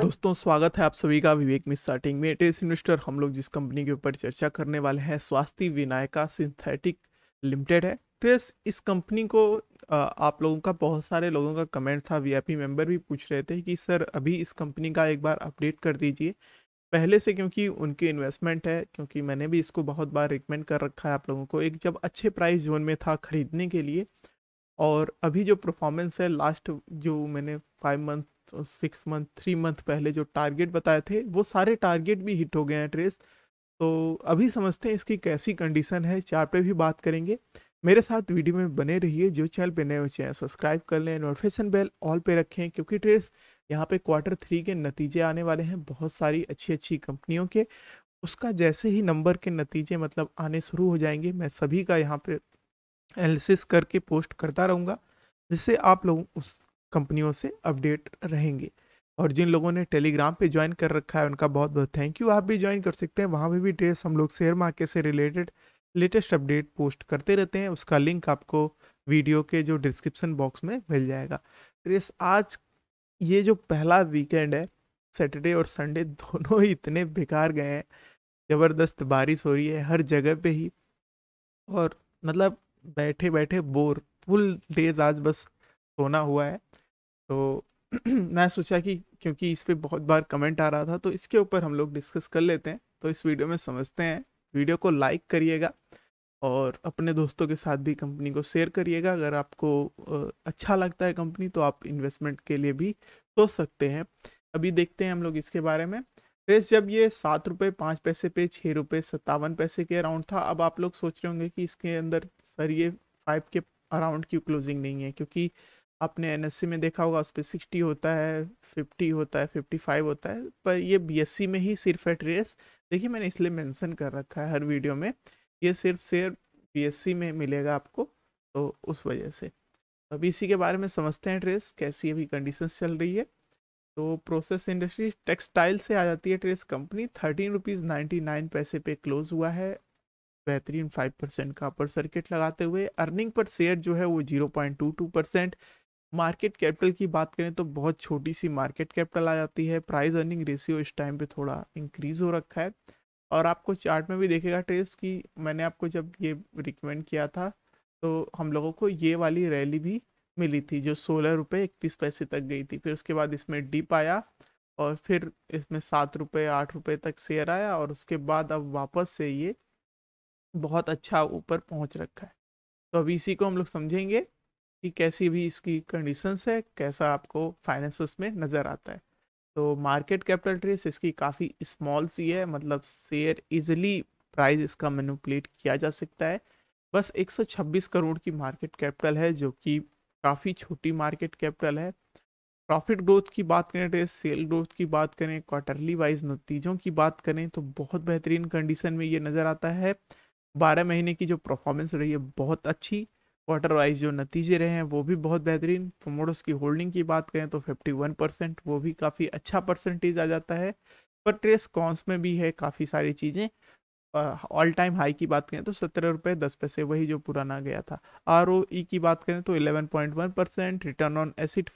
दोस्तों स्वागत है आप सभी का विवेक मिश्रा टिंग में एटेस्ट इन्वेस्टर हम लोग जिस कंपनी के ऊपर चर्चा करने वाले हैं स्वास्थ्य विनायका सिंथेटिक लिमिटेड है ट्रेस तो इस कंपनी को आप लोगों का बहुत सारे लोगों का कमेंट था वीआईपी मेंबर भी पूछ रहे थे कि सर अभी इस कंपनी का एक बार अपडेट कर दीजिए पहले से क्योंकि उनकी इन्वेस्टमेंट है क्योंकि मैंने भी इसको बहुत बार रिकमेंड कर रखा है आप लोगों को एक जब अच्छे प्राइस जोन में था खरीदने के लिए और अभी जो परफॉर्मेंस है लास्ट जो मैंने five month six month three month पहले जो टारगेट बताए थे वो सारे टारगेट भी हिट हो गए हैं ट्रेस तो अभी समझते हैं इसकी कैसी कंडीशन है चार पे भी बात करेंगे मेरे साथ वीडियो में बने रहिए जो चैनल पे नए हुए हैं सब्सक्राइब कर लें नोटिफिकेशन बेल ऑल पे रखें क्योंकि ट्रेस यहाँ पे क्वार्टर थ्री के नतीजे आने वाले हैं बहुत सारी अच्छी अच्छी कंपनियों के उसका जैसे ही नंबर के नतीजे मतलब आने शुरू हो जाएंगे मैं सभी का यहाँ पे एनालिसिस करके पोस्ट करता रहूँगा जिससे आप लोग उस कंपनियों से अपडेट रहेंगे और जिन लोगों ने टेलीग्राम पे ज्वाइन कर रखा है उनका बहुत बहुत थैंक यू आप भी ज्वाइन कर सकते हैं वहाँ पर भी ड्रेस हम लोग शेयर मार्केट से रिलेटेड लेटेस्ट अपडेट पोस्ट करते रहते हैं उसका लिंक आपको वीडियो के जो डिस्क्रिप्शन बॉक्स में मिल जाएगा ड्रेस तो आज ये जो पहला वीकेंड है सैटरडे और संडे दोनों ही इतने बेकार गए हैं ज़बरदस्त बारिश हो रही है हर जगह पे ही और मतलब बैठे बैठे बोर फुल डेज आज बस सोना हुआ है तो मैं सोचा कि क्योंकि इस पर बहुत बार कमेंट आ रहा था तो इसके ऊपर हम लोग डिस्कस कर लेते हैं तो इस वीडियो में समझते हैं वीडियो को लाइक करिएगा और अपने दोस्तों के साथ भी कंपनी को शेयर करिएगा अगर आपको अच्छा लगता है कंपनी तो आप इन्वेस्टमेंट के लिए भी सोच सकते हैं अभी देखते हैं हम लोग इसके बारे में रेस जब ये सात रुपये पाँच पैसे पे छः रुपये सत्तावन पैसे के अराउंड था अब आप लोग सोच रहे होंगे कि इसके अंदर सर ये फाइव के अराउंड की क्लोजिंग नहीं है क्योंकि आपने एन में देखा होगा उस पर सिक्सटी होता है फिफ्टी होता है फिफ्टी फाइव होता है पर ये बी में ही सिर्फ है ट्रेस देखिए मैंने इसलिए मेंशन कर रखा है हर वीडियो में ये सिर्फ शेयर बी में मिलेगा आपको तो उस वजह से अभी इसी के बारे में समझते हैं ट्रेस कैसी अभी कंडीशन चल रही है तो प्रोसेस इंडस्ट्री टेक्सटाइल से आ जाती है ट्रेस company thirteen rupees ninety nine पैसे पे क्लोज हुआ है बेहतरीन फाइव परसेंट का अपर सर्किट लगाते हुए अर्निंग पर शेयर जो है वो zero point two two percent market capital की बात करें तो बहुत छोटी सी मार्केट कैपिटल आ जाती है प्राइस अर्निंग रेशियो इस टाइम पे थोड़ा इंक्रीज हो रखा है और आपको चार्ट में भी देखेगा ट्रेस कि मैंने आपको जब ये रिकमेंड किया था तो हम लोगों को ये वाली रैली भी मिली थी जो सोलह रुपये इकतीस पैसे तक गई थी फिर उसके बाद इसमें डिप आया और फिर इसमें सात रुपये आठ रुपये तक शेयर आया और उसके बाद अब वापस से ये बहुत अच्छा ऊपर पहुंच रखा है तो अभी इसी को हम लोग समझेंगे कि कैसी भी इसकी कंडीशंस है कैसा आपको फाइनेंस में नज़र आता है तो मार्केट कैपिटल ट्रेस इसकी काफ़ी स्मॉल सी है मतलब शेयर इजिली प्राइस इसका मैनुपलेट किया जा सकता है बस 126 करोड़ की मार्केट कैपिटल है जो कि काफ़ी छोटी मार्केट कैपिटल है प्रॉफिट ग्रोथ की बात करें तो सेल ग्रोथ की बात करें क्वार्टरली वाइज नतीजों की बात करें तो बहुत बेहतरीन कंडीशन में ये नज़र आता है बारह महीने की जो परफॉर्मेंस रही है बहुत अच्छी क्वार्टर वाइज जो नतीजे रहे हैं वो भी बहुत बेहतरीन प्रोमोटर्स की होल्डिंग की बात करें तो 51 परसेंट वो भी काफ़ी अच्छा परसेंटेज आ जाता है पर ट्रेस कॉन्स में भी है काफ़ी सारी चीज़ें ऑल टाइम हाई की बात करें तो सत्रह रुपये दस पैसे वही जो पुराना गया था आर e की बात करें तो one percent return on asset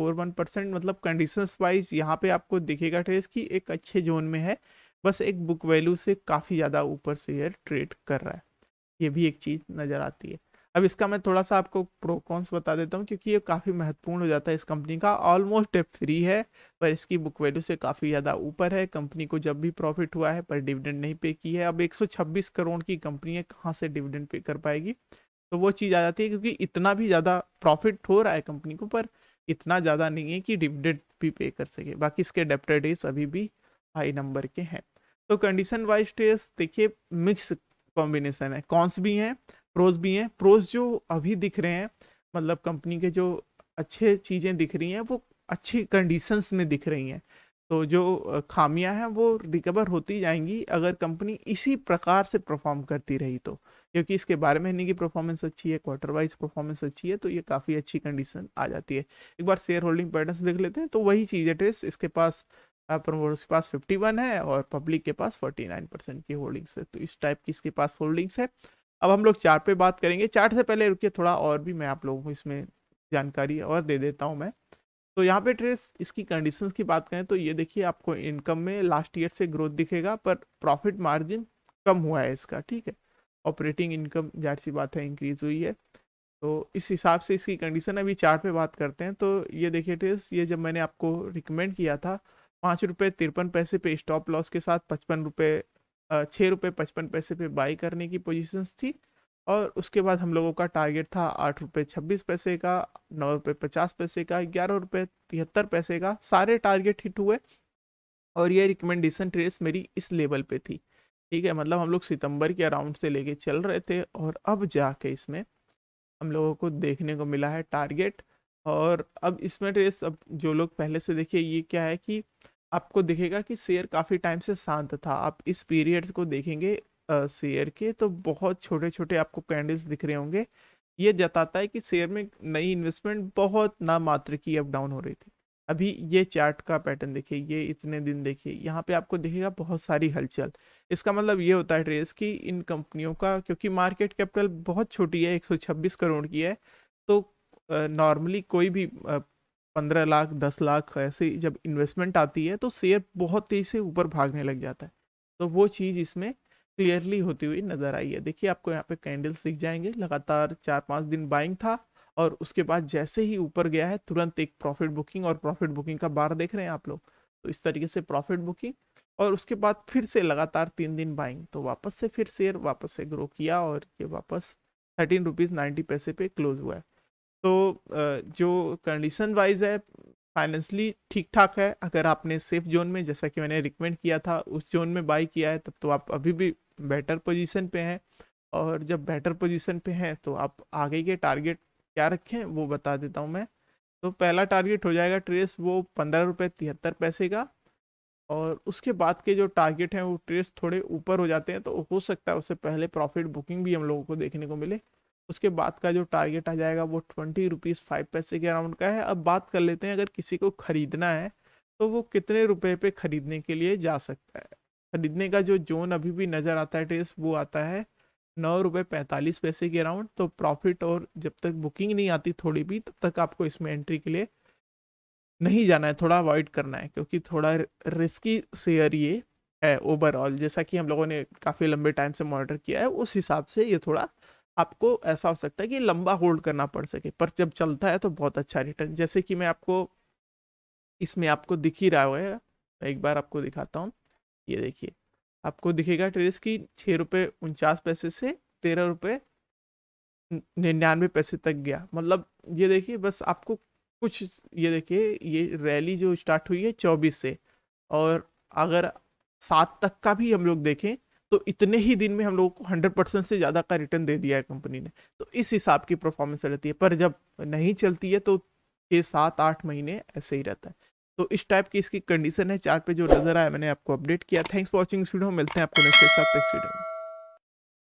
one percent मतलब कंडीशन वाइज यहाँ पे आपको दिखेगा ट्रेस की एक अच्छे जोन में है बस एक बुक वैल्यू से काफ़ी ज़्यादा ऊपर से ट्रेड कर रहा है ये भी एक चीज़ नज़र आती है अब इसका मैं थोड़ा सा आपको प्रोकॉन्स बता देता हूँ क्योंकि ये काफ़ी महत्वपूर्ण हो जाता है इस कंपनी का ऑलमोस्ट फ्री है पर इसकी बुक वैल्यू से काफ़ी ज़्यादा ऊपर है कंपनी को जब भी प्रॉफिट हुआ है पर डिविडेंड नहीं पे की है अब 126 करोड़ की कंपनी है कहाँ से डिविडेंड पे कर पाएगी तो वो चीज़ आ जाती है क्योंकि इतना भी ज़्यादा प्रॉफिट हो रहा है कंपनी को पर इतना ज़्यादा नहीं है कि डिविडेंड भी पे कर सके बाकी इसके डेप्टर डेज अभी भी हाई नंबर के हैं तो कंडीशन वाइज टेस्ट देखिए मिक्स कॉम्बिनेशन है कॉन्स भी हैं प्रोज भी हैं प्रोज जो अभी दिख रहे हैं मतलब कंपनी के जो अच्छे चीज़ें दिख रही हैं वो अच्छी कंडीशंस में दिख रही हैं तो जो खामियां हैं वो रिकवर होती जाएंगी अगर कंपनी इसी प्रकार से परफॉर्म करती रही तो क्योंकि इसके बारे में इनकी परफॉर्मेंस अच्छी है क्वार्टर वाइज परफॉर्मेंस अच्छी है तो ये काफ़ी अच्छी कंडीशन आ जाती है एक बार शेयर होल्डिंग पैटर्न देख लेते हैं तो वही चीज़ है टेस्ट इसके पास प्रमोटर्स के पास 51 है और पब्लिक के पास 49 परसेंट की होल्डिंग्स है तो इस टाइप की इसके पास होल्डिंग्स है अब हम लोग चार्ट पे बात करेंगे चार्ट से पहले रुकिए थोड़ा और भी मैं आप लोगों को इसमें जानकारी और दे देता हूँ मैं तो यहाँ पे ट्रेस इसकी कंडीशंस की बात करें तो ये देखिए आपको इनकम में लास्ट ईयर से ग्रोथ दिखेगा पर प्रॉफिट मार्जिन कम हुआ है इसका ठीक है ऑपरेटिंग इनकम जाहिर सी बात है इंक्रीज हुई है तो इस हिसाब से इसकी कंडीशन अभी चार्ट पे बात करते हैं तो ये देखिए ट्रेस ये जब मैंने आपको रिकमेंड किया था पाँच रुपये तिरपन पैसे पे स्टॉप लॉस के साथ पचपन रुपये छः रुपये पचपन पैसे पे बाई करने की पोजीशंस थी और उसके बाद हम लोगों का टारगेट था आठ रुपये छब्बीस पैसे का नौ रुपये पचास पैसे का ग्यारह रुपये तिहत्तर पैसे का सारे टारगेट हिट हुए और ये रिकमेंडेशन ट्रेस मेरी इस लेवल पे थी ठीक है मतलब हम लोग सितंबर के अराउंड से लेके चल रहे थे और अब जाके इसमें हम लोगों को देखने को मिला है टारगेट और अब इसमें ट्रेस अब जो लोग पहले से देखिए ये क्या है कि आपको दिखेगा कि शेयर काफ़ी टाइम से शांत था आप इस पीरियड को देखेंगे शेयर के तो बहुत छोटे छोटे आपको कैंडल्स दिख रहे होंगे ये जताता है कि शेयर में नई इन्वेस्टमेंट बहुत नामात्र की अप डाउन हो रही थी अभी ये चार्ट का पैटर्न देखिए ये इतने दिन देखिए यहाँ पे आपको दिखेगा बहुत सारी हलचल इसका मतलब ये होता है ट्रेस कि इन कंपनियों का क्योंकि मार्केट कैपिटल बहुत छोटी है 126 करोड़ की है तो नॉर्मली कोई भी पंद्रह लाख दस लाख ऐसे जब इन्वेस्टमेंट आती है तो शेयर बहुत तेज़ी से ऊपर भागने लग जाता है तो वो चीज़ इसमें क्लियरली होती हुई नज़र आई है देखिए आपको यहाँ पे कैंडल्स दिख जाएंगे लगातार चार पाँच दिन बाइंग था और उसके बाद जैसे ही ऊपर गया है तुरंत एक प्रॉफिट बुकिंग और प्रॉफिट बुकिंग का बार देख रहे हैं आप लोग तो इस तरीके से प्रॉफिट बुकिंग और उसके बाद फिर से लगातार तीन दिन बाइंग तो वापस से फिर शेयर वापस से ग्रो किया और ये वापस थर्टीन रुपीज़ नाइन्टी पैसे पे क्लोज हुआ है तो जो कंडीशन वाइज है फाइनेंसली ठीक ठाक है अगर आपने सेफ जोन में जैसा कि मैंने रिकमेंड किया था उस जोन में बाई किया है तब तो आप अभी भी बेटर पोजीशन पे हैं और जब बेटर पोजीशन पे हैं तो आप आगे के टारगेट क्या रखें वो बता देता हूँ मैं तो पहला टारगेट हो जाएगा ट्रेस वो पंद्रह रुपये तिहत्तर पैसे का और उसके बाद के जो टारगेट हैं वो ट्रेस थोड़े ऊपर हो जाते हैं तो हो सकता है उससे पहले प्रॉफिट बुकिंग भी हम लोगों को देखने को मिले उसके बाद का जो टारगेट आ जाएगा वो ट्वेंटी रुपीज़ फाइव पैसे के अराउंड का है अब बात कर लेते हैं अगर किसी को ख़रीदना है तो वो कितने रुपए पे ख़रीदने के लिए जा सकता है ख़रीदने का जो जोन अभी भी नज़र आता है टेस्ट वो आता है नौ रुपये पैंतालीस पैसे के अराउंड तो प्रॉफिट और जब तक बुकिंग नहीं आती थोड़ी भी तब तक आपको इसमें एंट्री के लिए नहीं जाना है थोड़ा अवॉइड करना है क्योंकि थोड़ा रिस्की शेयर ये है ओवरऑल जैसा कि हम लोगों ने काफ़ी लंबे टाइम से मॉनिटर किया है उस हिसाब से ये थोड़ा आपको ऐसा हो सकता है कि लंबा होल्ड करना पड़ सके पर जब चलता है तो बहुत अच्छा रिटर्न जैसे कि मैं आपको इसमें आपको दिख ही रहा होगा मैं एक बार आपको दिखाता हूँ ये देखिए आपको दिखेगा ट्रेस की छः रुपये उनचास पैसे से तेरह रुपये निन्यानवे पैसे तक गया मतलब ये देखिए बस आपको कुछ ये देखिए ये रैली जो स्टार्ट हुई है चौबीस से और अगर सात तक का भी हम लोग देखें तो इतने ही दिन में हम लोगों को हंड्रेड परसेंट से ज़्यादा का रिटर्न दे दिया है कंपनी ने तो इस हिसाब की परफॉर्मेंस रहती है पर जब नहीं चलती है तो ये सात आठ महीने ऐसे ही रहता है तो इस टाइप की इसकी कंडीशन है चार्ट पे जो नजर आया मैंने आपको अपडेट किया थैंक्स फॉर वॉचिंग वीडियो मिलते हैं आपको नेक्स्ट साथ नेक्स्ट वीडियो में